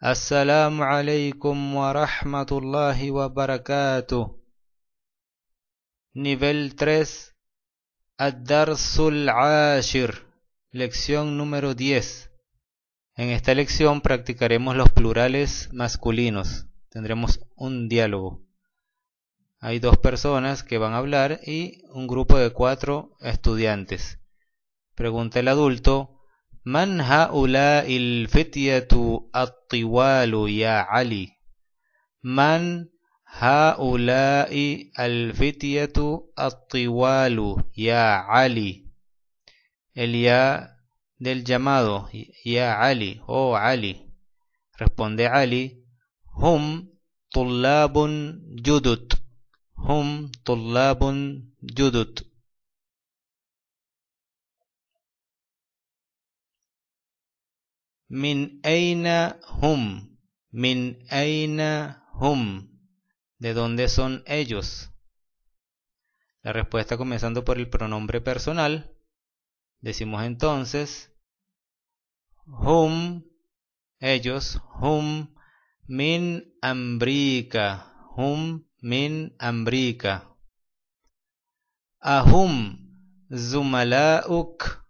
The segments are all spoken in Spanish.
السلام wa rahmatullahi wa وبركاته Nivel 3 ad sul Ashir Lección número 10 En esta lección practicaremos los plurales masculinos Tendremos un diálogo Hay dos personas que van a hablar y un grupo de cuatro estudiantes Pregunta el adulto من هؤلاء الفتية الطوال يا علي؟ من هؤلاء الفتية الطوال يا علي؟ اليا del llamado يا علي او oh, علي responde علي هم طلاب جدد هم طلاب جدد Min EINA hum. Min EINA hum. ¿De dónde son ellos? La respuesta comenzando por el pronombre personal. Decimos entonces hum ellos hum min ambrika hum min ambrika ahum zumalauk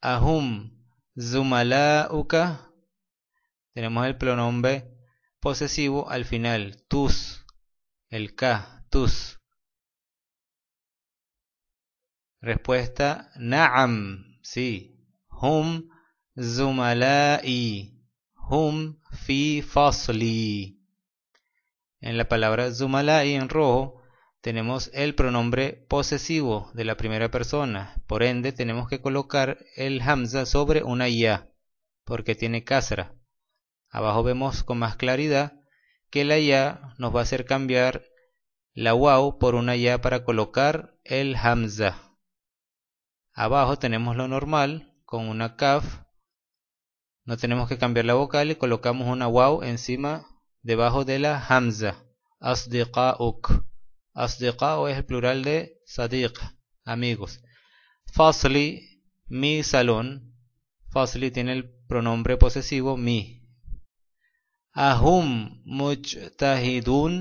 ahum Zumalauka. Tenemos el pronombre posesivo al final. Tus. El K. Tus. Respuesta. Naam. Sí. Hum zumalai. Hum fi fasli. En la palabra zumalai en rojo tenemos el pronombre posesivo de la primera persona. Por ende, tenemos que colocar el hamza sobre una ya, porque tiene kasra. Abajo vemos con más claridad que la ya nos va a hacer cambiar la wow por una ya para colocar el hamza. Abajo tenemos lo normal con una kaf. No tenemos que cambiar la vocal y colocamos una wow encima debajo de la hamza. Asdiqa'uk Asdiqao es el plural de Sadiq, amigos. Fasli, mi salón. Fasli tiene el pronombre posesivo mi. Ahum mujtahidun.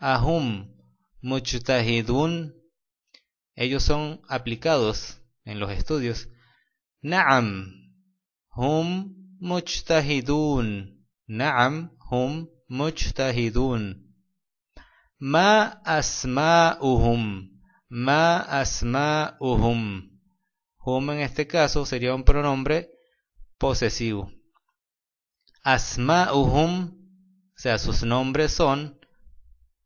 Ahum mujtahidun. Ellos son aplicados en los estudios. Naam. Hum mujtahidun. Naam. Hum mujtahidun. Ma Uhum. Ma Uhum. Hum en este caso sería un pronombre posesivo. Asma'uhum, o sea, sus nombres son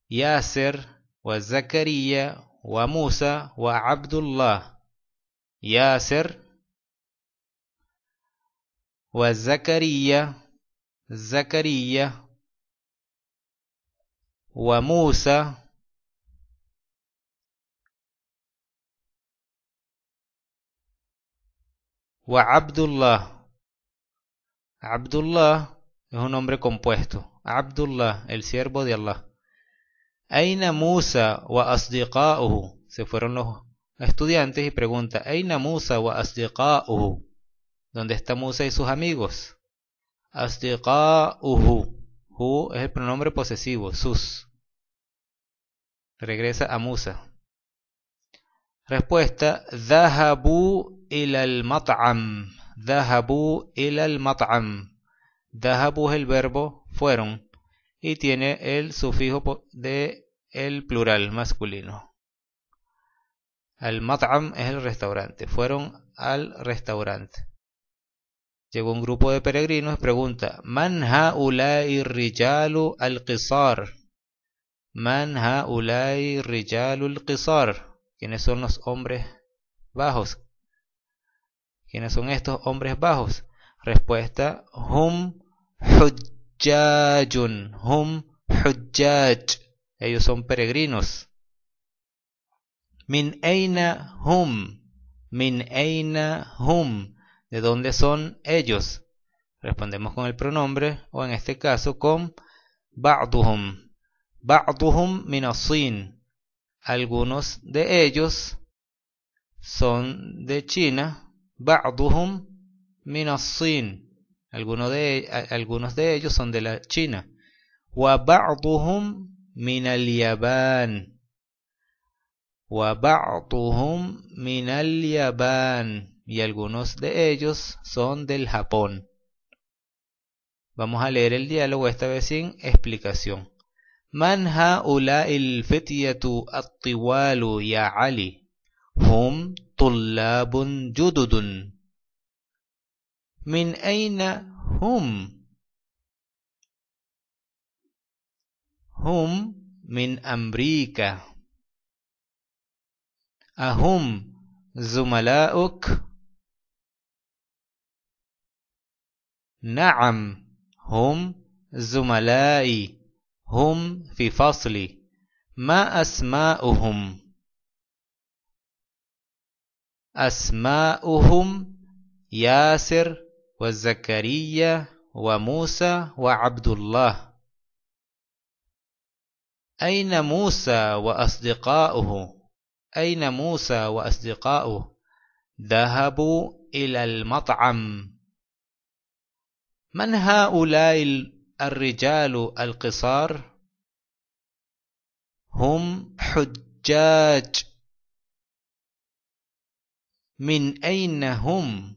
Yasser, wa Zakaria, wa Musa, wa Abdullah. Yasser, wa Zakaria, Zakaria, Wamusa Wa Abdullah. Abdullah es un nombre compuesto. Abdullah, el siervo de Allah. Aina Musa wa asdiqa'uhu. Se fueron los estudiantes y pregunta, Aina Musa wa asdiqa'uhu. ¿Dónde está Musa y sus amigos? Asdiqa'uhu. Hu es el pronombre posesivo, sus. Regresa a Musa. Respuesta: Dahabu Il al mat'am. Dahabu Il al mat'am. Dahabu es el verbo fueron y tiene el sufijo de el plural masculino. Al mat'am es el restaurante. Fueron al restaurante. Llegó un grupo de peregrinos, pregunta: Man ulai rijalu al-qisar? Man haulai rijalul qisar. ¿Quiénes son los hombres bajos? ¿Quiénes son estos hombres bajos? Respuesta: Hum hujjajun. Hum hujjaj. Ellos son peregrinos. Min aina hum. Min Eina hum. ¿De dónde son ellos? Respondemos con el pronombre o en este caso con ba'duhum. Ba'duhum minasin. Algunos de ellos son de China. Ba'duhum minasin. Algunos de, algunos de ellos son de la China. Wa ba'duhum minal yaban. Y algunos de ellos son del Japón. Vamos a leer el diálogo esta vez sin explicación. من هؤلاء الفتية الطوال يا علي هم طلاب جدد من أين هم هم من أمريكا أهم زملاؤك نعم هم زملائي هم في فصل ما أسماؤهم أسماؤهم ياسر وزكريا وموسى وعبد الله أين موسى وأصدقاؤه أين موسى وأصدقاؤه ذهبوا إلى المطعم من هؤلاء الرجال القصار هم حجاج من أين هم؟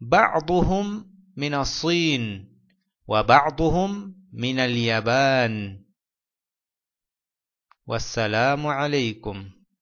بعضهم من الصين وبعضهم من اليابان والسلام عليكم